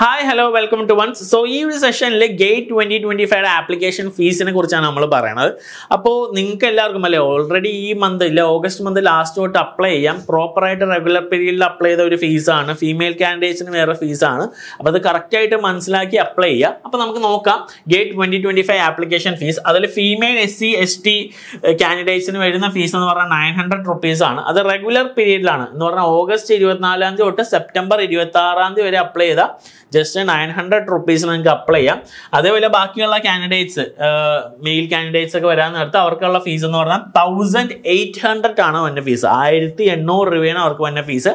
hi hello welcome to once so ഈ ഒരു സെഷനിൽ GATE twenty twenty five application ഫീസിനെ കുറിച്ചാണ് നമ്മൾ പറയുന്നത് അപ്പോൾ നിങ്ങൾക്ക് എല്ലാവർക്കും അല്ലേ ഓൾറെഡി ഈ മന്ത് ഇല്ല ഓഗസ്റ്റ് മന്ത് ലാസ്റ്റ് തൊട്ട് അപ്ലൈ ചെയ്യാം പ്രോപ്പറായിട്ട് റെഗുലർ പീരീഡിൽ അപ്ലൈ ചെയ്ത ഒരു ഫീസാണ് ഫീമെയിൽ കാൻഡിഡേറ്റ്സിന് വേറെ ഫീസാണ് അപ്പോൾ അത് കറക്റ്റായിട്ട് മനസ്സിലാക്കി അപ്ലൈ ചെയ്യാം അപ്പോൾ നമുക്ക് നോക്കാം GATE twenty twenty five application fees അതിൽ female S C S T കാൻഡിഡേറ്റ്സിന് വരുന്ന ഫീസ് എന്ന് പറഞ്ഞാൽ നയൻ ഹൺഡ്രഡ് റുപ്പീസാണ് അത് റെഗുലർ പീരീഡിലാണ് എന്ന് പറഞ്ഞാൽ ഓഗസ്റ്റ് ഇരുപത്തിനാലാം തീയതി തൊട്ട് സെപ്റ്റംബർ ഇരുപത്തി ആറാം തീയതി വരെ അപ്ലൈ ചെയ്ത ജസ്റ്റ് നയൻ ഹൺഡ്രഡ് റുപ്പീസിന് നിങ്ങൾക്ക് അപ്ലൈ ചെയ്യാം അതേപോലെ ബാക്കിയുള്ള കാൻഡിഡേറ്റ്സ് മെയിൽ കാൻഡിഡേറ്റ്സ് ഒക്കെ വരാൻ നേരത്തെ അവർക്കുള്ള ഫീസ് എന്ന് പറഞ്ഞാൽ തൗസൻഡ് എയ്റ്റ് ഹൺഡ്രഡ് ആണ് വന്ന ഫീസ് ആയിരത്തി എണ്ണൂറ് രൂപയാണ് അവർക്ക് വന്ന ഫീസ്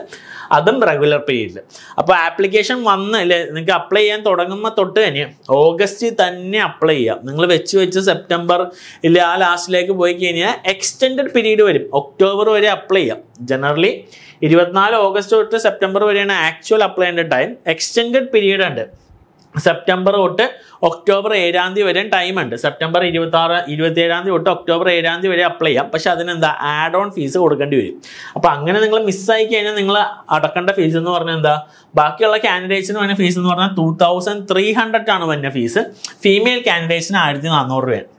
അതും റെഗുലർ പീരീഡിൽ അപ്പോൾ ആപ്ലിക്കേഷൻ വന്ന് അല്ലേ നിങ്ങൾക്ക് അപ്ലൈ ചെയ്യാൻ തുടങ്ങുമ്പോൾ തൊട്ട് തന്നെ ഓഗസ്റ്റ് തന്നെ അപ്ലൈ ചെയ്യാം നിങ്ങൾ വെച്ച് വെച്ച് സെപ്റ്റംബർ ഇല്ല ആ ലാസ്റ്റിലേക്ക് പോയി കഴിഞ്ഞാൽ എക്സ്റ്റെൻഡ് പീരീഡ് വരും ഒക്ടോബർ വരെ അപ്ലൈ ചെയ്യാം ജനറലി ഇരുപത്തിനാല് ഓഗസ്റ്റ് തൊട്ട് സെപ്റ്റംബർ വരെയാണ് ആക്ച്വൽ അപ്ലൈ ചെയ്യേണ്ട ടൈം എക്സ്റ്റെൻഡ് പീരീഡ് ഉണ്ട് സെപ്റ്റംബർ തൊട്ട് ഒക്ടോബർ ഏഴാം തീയതി വരെ ടൈമുണ്ട് സെപ്റ്റംബർ ഇരുപത്തി ആറ് ഇരുപത്തി ഏഴാം തീയതി തൊട്ട് ഒക്ടോബർ ഏഴാം തീയതി വരെ അപ്ലൈ ചെയ്യാം പക്ഷെ അതിനെന്താ ആഡ് ഓൺ ഫീസ് കൊടുക്കേണ്ടി വരും അപ്പോൾ അങ്ങനെ നിങ്ങൾ മിസ്സായി കഴിഞ്ഞാൽ നിങ്ങൾ അടക്കേണ്ട ഫീസ് എന്ന് പറഞ്ഞാൽ എന്താ ബാക്കിയുള്ള കാൻഡിഡേറ്റ്സിന് വരുന്ന ഫീസ് എന്ന് പറഞ്ഞാൽ ടൂ തൗസൻഡ് ത്രീ ഹൺഡ്രഡ് ആണ് വരുന്ന ഫീസ് ഫീമെയിൽ കാൻഡിഡേറ്റ്സിന് ആയിരത്തി നാനൂറ് രൂപയാണ്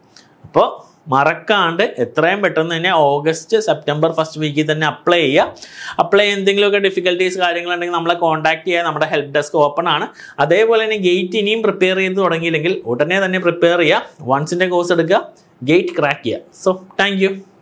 അപ്പോൾ മറക്കാണ്ട് എത്രയും പെട്ടെന്ന് തന്നെ ഓഗസ്റ്റ് സെപ്റ്റംബർ ഫസ്റ്റ് വീക്കിൽ തന്നെ അപ്ലൈ ചെയ്യുക അപ്ലൈ എന്തെങ്കിലുമൊക്കെ ഡിഫിക്കൽട്ടീസ് കാര്യങ്ങളുണ്ടെങ്കിൽ നമ്മളെ കോൺടാക്ട് ചെയ്യുക നമ്മുടെ ഹെൽപ്പ് ഡെസ്ക് ഓപ്പൺ ആണ് അതേപോലെ തന്നെ ഗേറ്റ് ഇനിയും പ്രിപ്പയർ ചെയ്ത് തുടങ്ങിയില്ലെങ്കിൽ ഉടനെ തന്നെ പ്രിപ്പയർ ചെയ്യുക വൺസിൻ്റെ കോഴ്സ് എടുക്കുക ഗേറ്റ് ക്രാക്ക് ചെയ്യുക സോ താങ്ക്